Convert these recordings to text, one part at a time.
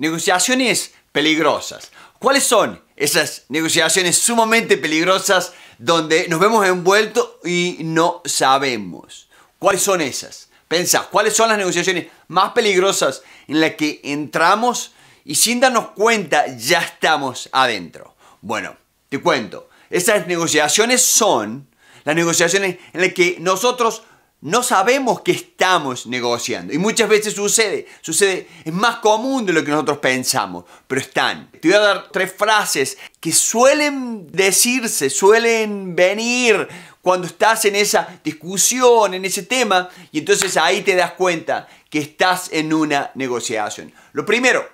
negociaciones peligrosas. ¿Cuáles son esas negociaciones sumamente peligrosas donde nos vemos envueltos y no sabemos? ¿Cuáles son esas? Piensa, ¿cuáles son las negociaciones más peligrosas en las que entramos y sin darnos cuenta ya estamos adentro? Bueno, te cuento, esas negociaciones son las negociaciones en las que nosotros no sabemos que estamos negociando. Y muchas veces sucede, sucede, es más común de lo que nosotros pensamos, pero están. Te voy a dar tres frases que suelen decirse, suelen venir cuando estás en esa discusión, en ese tema, y entonces ahí te das cuenta que estás en una negociación. Lo primero,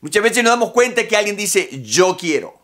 muchas veces nos damos cuenta que alguien dice yo quiero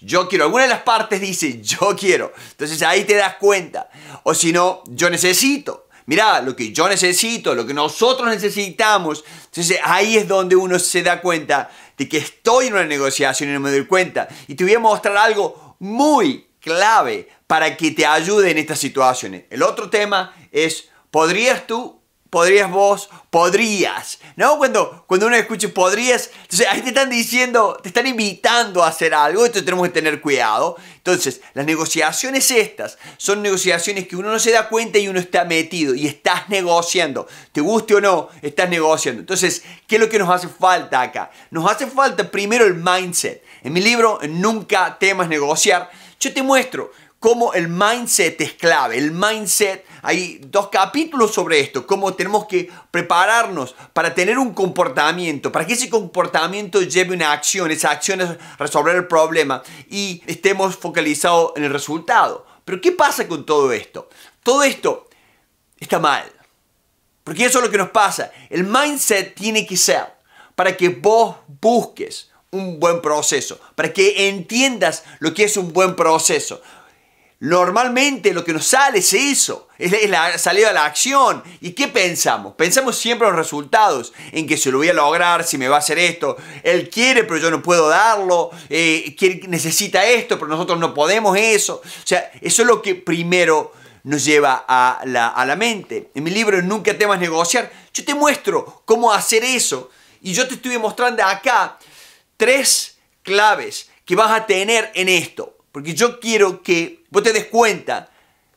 yo quiero. Alguna de las partes dice yo quiero. Entonces ahí te das cuenta. O si no, yo necesito. Mira lo que yo necesito, lo que nosotros necesitamos. Entonces ahí es donde uno se da cuenta de que estoy en una negociación y no me doy cuenta. Y te voy a mostrar algo muy clave para que te ayude en estas situaciones. El otro tema es, ¿podrías tú podrías vos, podrías, ¿no? Cuando, cuando uno escucha podrías, entonces ahí te están diciendo, te están invitando a hacer algo, Esto tenemos que tener cuidado. Entonces, las negociaciones estas son negociaciones que uno no se da cuenta y uno está metido y estás negociando, te guste o no, estás negociando. Entonces, ¿qué es lo que nos hace falta acá? Nos hace falta primero el mindset. En mi libro, Nunca temas negociar, yo te muestro cómo el mindset es clave, el mindset hay dos capítulos sobre esto, cómo tenemos que prepararnos para tener un comportamiento, para que ese comportamiento lleve una acción, esa acción es resolver el problema y estemos focalizados en el resultado. Pero ¿qué pasa con todo esto? Todo esto está mal. Porque eso es lo que nos pasa. El mindset tiene que ser para que vos busques un buen proceso, para que entiendas lo que es un buen proceso, Normalmente lo que nos sale es eso, es la salida a la acción. ¿Y qué pensamos? Pensamos siempre en los resultados, en que se lo voy a lograr, si me va a hacer esto, él quiere pero yo no puedo darlo, eh, quiere, necesita esto pero nosotros no podemos eso. O sea, eso es lo que primero nos lleva a la, a la mente. En mi libro Nunca temas negociar, yo te muestro cómo hacer eso y yo te estoy mostrando acá tres claves que vas a tener en esto. Porque yo quiero que vos te des cuenta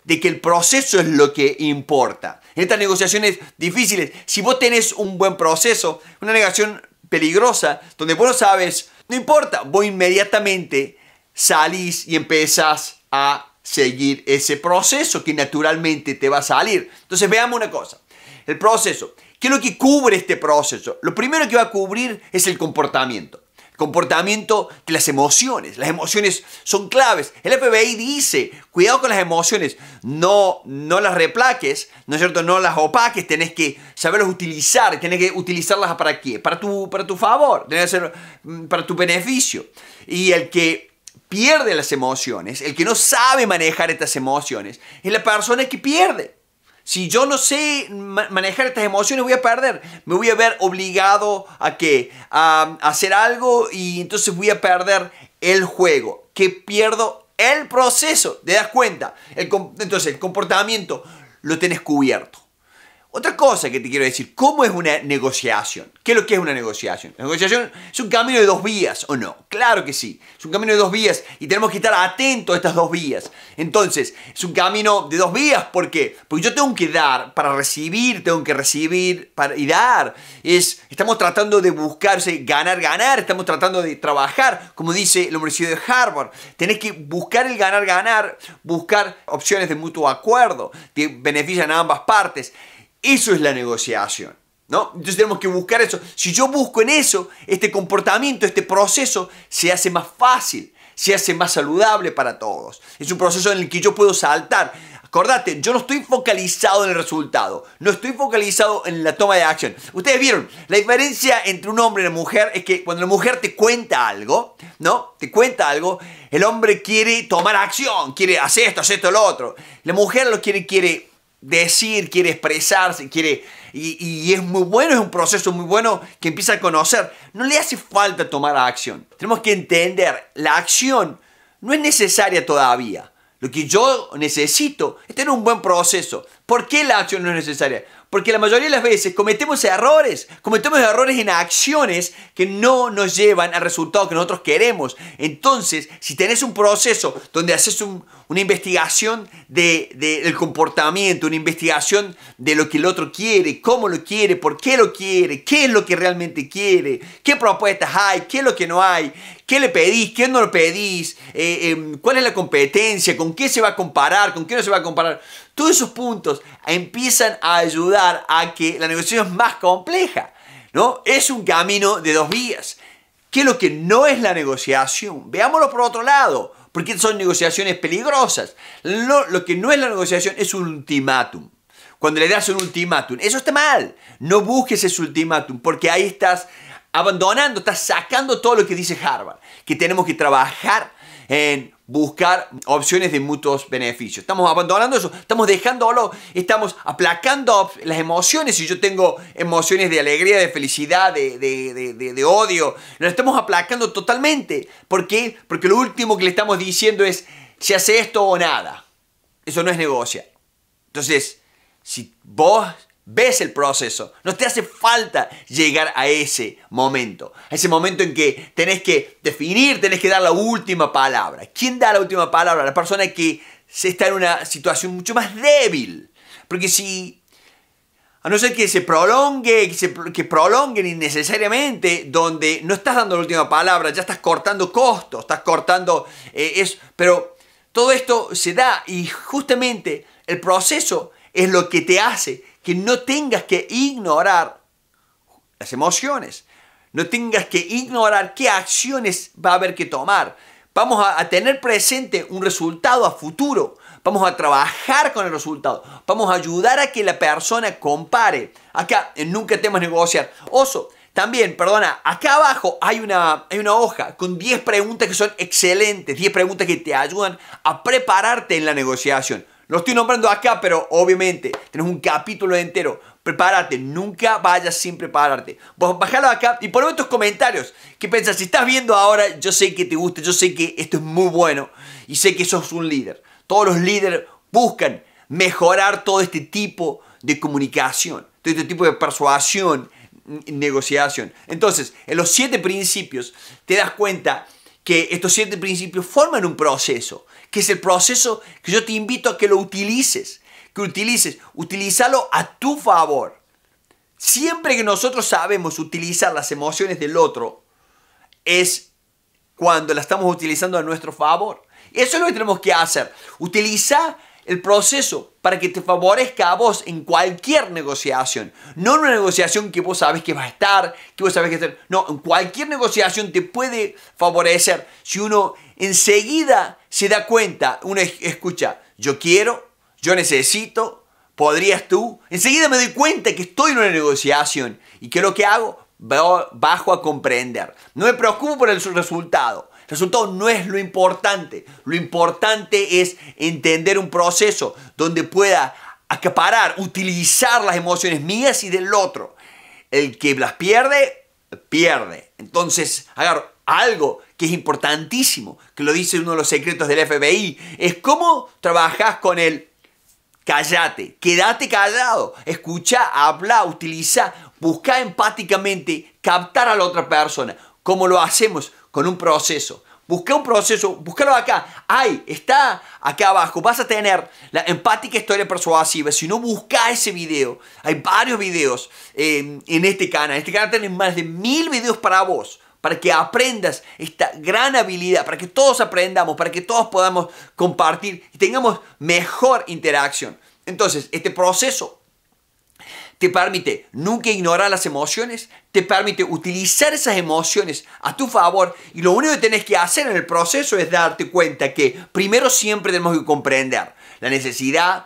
de que el proceso es lo que importa. En estas negociaciones difíciles, si vos tenés un buen proceso, una negación peligrosa, donde vos no sabes, no importa, vos inmediatamente salís y empezás a seguir ese proceso que naturalmente te va a salir. Entonces veamos una cosa, el proceso. ¿Qué es lo que cubre este proceso? Lo primero que va a cubrir es el comportamiento comportamiento que las emociones. Las emociones son claves. El FBI dice, cuidado con las emociones, no, no las replaques, ¿no es cierto? No las opaques, tenés que saberlas utilizar, tenés que utilizarlas para qué? Para tu, para tu favor, mm, para tu beneficio. Y el que pierde las emociones, el que no sabe manejar estas emociones, es la persona que pierde. Si yo no sé manejar estas emociones, voy a perder. Me voy a ver obligado a que A, hacer algo y entonces voy a perder el juego. Que pierdo el proceso. ¿Te das cuenta? entonces, el comportamiento lo tienes cubierto. Otra cosa que te quiero decir, ¿cómo es una negociación? ¿Qué es lo que es una negociación? La negociación es un camino de dos vías, ¿o no? Claro que sí, es un camino de dos vías y tenemos que estar atentos a estas dos vías. Entonces, es un camino de dos vías, ¿por qué? Porque yo tengo que dar para recibir, tengo que recibir para, y dar. Es, estamos tratando de buscarse, ganar, ganar, estamos tratando de trabajar, como dice la Universidad de Harvard. Tenés que buscar el ganar, ganar, buscar opciones de mutuo acuerdo, que benefician a ambas partes. Eso es la negociación. ¿No? Entonces tenemos que buscar eso. Si yo busco en eso, este comportamiento, este proceso se hace más fácil, se hace más saludable para todos. Es un proceso en el que yo puedo saltar. Acordate, yo no estoy focalizado en el resultado, no estoy focalizado en la toma de acción. Ustedes vieron, la diferencia entre un hombre y una mujer es que cuando la mujer te cuenta algo, ¿no? Te cuenta algo, el hombre quiere tomar acción, quiere hacer esto, hacer esto, lo otro. La mujer lo quiere, quiere decir, quiere expresarse, quiere... Y, es muy bueno, es un proceso muy bueno que empieza a conocer. No le hace falta tomar acción. Tenemos que entender, la acción no es necesaria todavía. Lo que yo necesito es tener un buen proceso. ¿Por qué la acción no es necesaria? Porque la mayoría de las veces cometemos errores, cometemos errores en acciones que no nos llevan al resultado que nosotros queremos. Entonces, si tenés un proceso donde haces una investigación del comportamiento, una investigación de lo que el otro quiere, cómo lo quiere, por qué lo quiere, qué es lo que realmente quiere, qué propuestas hay, qué es lo que no hay, ¿Qué le pedís? ¿Qué no le pedís? Eh, em, ¿Cuál es la competencia? ¿Con qué se va a comparar? ¿Con qué no se va a comparar? Todos esos puntos empiezan a ayudar a que la negociación es más compleja. ¿no? Es un camino de dos vías. ¿Qué es lo que no es la negociación? Veámoslo por otro lado, porque son negociaciones peligrosas. Lo, lo que no es la negociación es un ultimátum. Cuando le das un ultimátum, eso está mal. No busques ese ultimátum, porque ahí estás abandonando, está sacando todo lo que dice Harvard, que tenemos que trabajar en buscar opciones de mutuos beneficios. Estamos abandonando eso, estamos dejándolo, estamos aplacando las emociones. Si yo tengo emociones de alegría, de felicidad, de, odio, nos estamos aplacando totalmente. ¿Por qué? Porque lo último que le estamos diciendo es, se hace esto o nada. Eso no es negocio Entonces, si vos ves el proceso. No te hace falta llegar a ese momento. A ese momento en que tenés que definir, tenés que dar la última palabra. ¿Quién da la última palabra? La persona que está en una situación mucho más débil. Porque si, a no ser que se prolongue, que, prolonguen innecesariamente, donde no estás dando la última palabra, ya estás cortando costos, estás cortando eh, eso. Pero todo esto se da y justamente el proceso es lo que te hace que no tengas que ignorar las emociones, no tengas que ignorar qué acciones va a haber que tomar. Vamos a, tener presente un resultado a futuro, vamos a trabajar con el resultado, vamos a ayudar a que la persona compare. Acá en Nunca Temas Negociar. Oso, también, perdona, acá abajo hay una, hay una hoja con 10 preguntas que son excelentes, 10 preguntas que te ayudan a prepararte en la negociación. Lo estoy nombrando acá, pero obviamente tenés un capítulo entero. Prepárate, nunca vayas sin prepararte. Vos bajalo acá y ponme tus comentarios. ¿Qué piensas, Si estás viendo ahora, yo sé que te gusta, yo sé que esto es muy bueno y sé que sos un líder. Todos los líderes buscan mejorar todo este tipo de comunicación, todo este tipo de persuasión, negociación. Entonces, en los siete principios te das cuenta que estos siete principios forman un proceso que es el proceso que yo te invito a que lo utilices, que utilices, utilízalo a tu favor. Siempre que nosotros sabemos utilizar las emociones del otro, es cuando la estamos utilizando a nuestro favor. Eso es lo que tenemos que hacer. Utiliza el proceso para que te favorezca a vos en cualquier negociación. No en una negociación que vos sabes que va a estar, que vos sabes que estar. No, en cualquier negociación te puede favorecer si uno enseguida se da cuenta, uno escucha, yo quiero, yo necesito, podrías tú. Enseguida me doy cuenta que estoy en una negociación y que lo que hago bajo a comprender. No me preocupo por el resultado. El resultado no es lo importante. Lo importante es entender un proceso donde pueda acaparar, utilizar las emociones mías y del otro. El que las pierde, pierde. Entonces, agarro algo que es importantísimo, que lo dice uno de los secretos del FBI, es cómo trabajás con el callate, quédate callado, escucha, habla, utiliza, busca empáticamente captar a la otra persona, como lo hacemos con un proceso. Busca un proceso, búscalo acá. ahí, está acá abajo. Vas a tener la empática historia persuasiva. Si no, busca ese video. Hay varios videos eh, en este canal. En este canal tenés más de mil videos para vos para que aprendas esta gran habilidad, para que todos aprendamos, para que todos podamos compartir y tengamos mejor interacción. Entonces, este proceso te permite nunca ignorar las emociones, te permite utilizar esas emociones a tu favor y lo único que tenés que hacer en el proceso es darte cuenta que primero siempre tenemos que comprender la necesidad,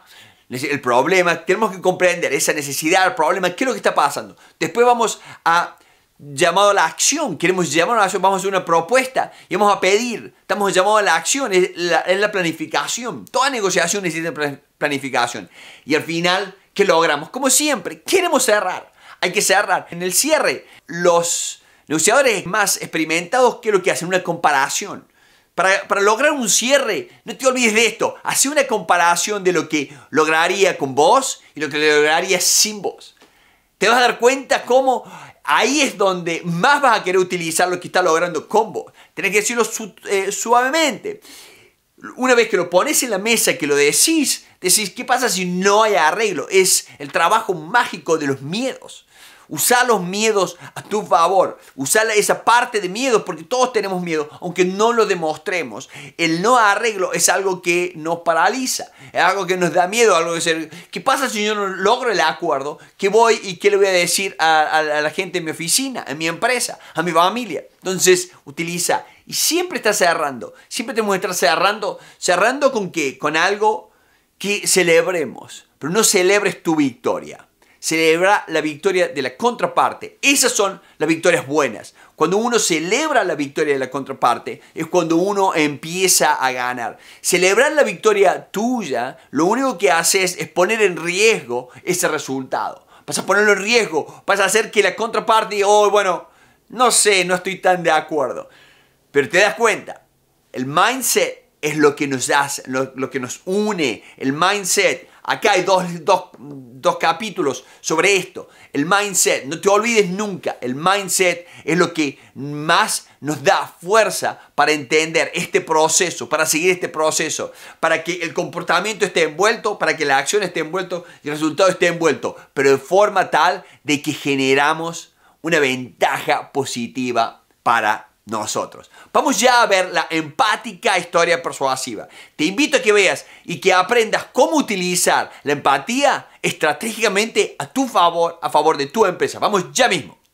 el problema, tenemos que comprender esa necesidad, el problema, qué es lo que está pasando. Después vamos a llamado a la acción, queremos llamar a la acción, vamos a hacer una propuesta y vamos a pedir, estamos llamados a la acción, es la, planificación, toda negociación necesita planificación. Y al final, ¿qué logramos? Como siempre, queremos cerrar, hay que cerrar. En el cierre, los negociadores más experimentados, ¿qué es lo que hacen? Una comparación. Para, para, lograr un cierre, no te olvides de esto, hace una comparación de lo que lograría con vos y lo que lograría sin vos. Te vas a dar cuenta cómo ahí es donde más vas a querer utilizar lo que está logrando combo. Tenés que decirlo eh, suavemente. Una vez que lo pones en la mesa, que lo decís, decís, ¿qué pasa si no hay arreglo? Es el trabajo mágico de los miedos. Usa los miedos a tu favor. Usa esa parte de miedo, porque todos tenemos miedo, aunque no lo demostremos. El no arreglo es algo que nos paraliza, es algo que nos da miedo, algo que ser. ¿Qué pasa si yo no logro el acuerdo? ¿Qué voy y qué le voy a decir a, la gente en mi oficina, en mi empresa, a mi familia? Entonces, utiliza. Y siempre estás cerrando. Siempre te que estar cerrando. ¿Cerrando con qué? Con algo que celebremos. Pero no celebres tu victoria celebra la victoria de la contraparte. Esas son las victorias buenas. Cuando uno celebra la victoria de la contraparte es cuando uno empieza a ganar. Celebrar la victoria tuya, lo único que hace es poner en riesgo ese resultado. Vas a ponerlo en riesgo, vas a hacer que la contraparte, oh, bueno, no sé, no estoy tan de acuerdo. Pero te das cuenta, el mindset es lo que nos hace, lo, lo que nos une, el mindset Acá hay dos, capítulos sobre esto. El mindset, no te olvides nunca, el mindset es lo que más nos da fuerza para entender este proceso, para seguir este proceso, para que el comportamiento esté envuelto, para que la acción esté envuelto y el resultado esté envuelto, pero de forma tal de que generamos una ventaja positiva para nosotros. Vamos ya a ver la empática historia persuasiva. Te invito a que veas y que aprendas cómo utilizar la empatía estratégicamente a tu favor, a favor de tu empresa. Vamos ya mismo.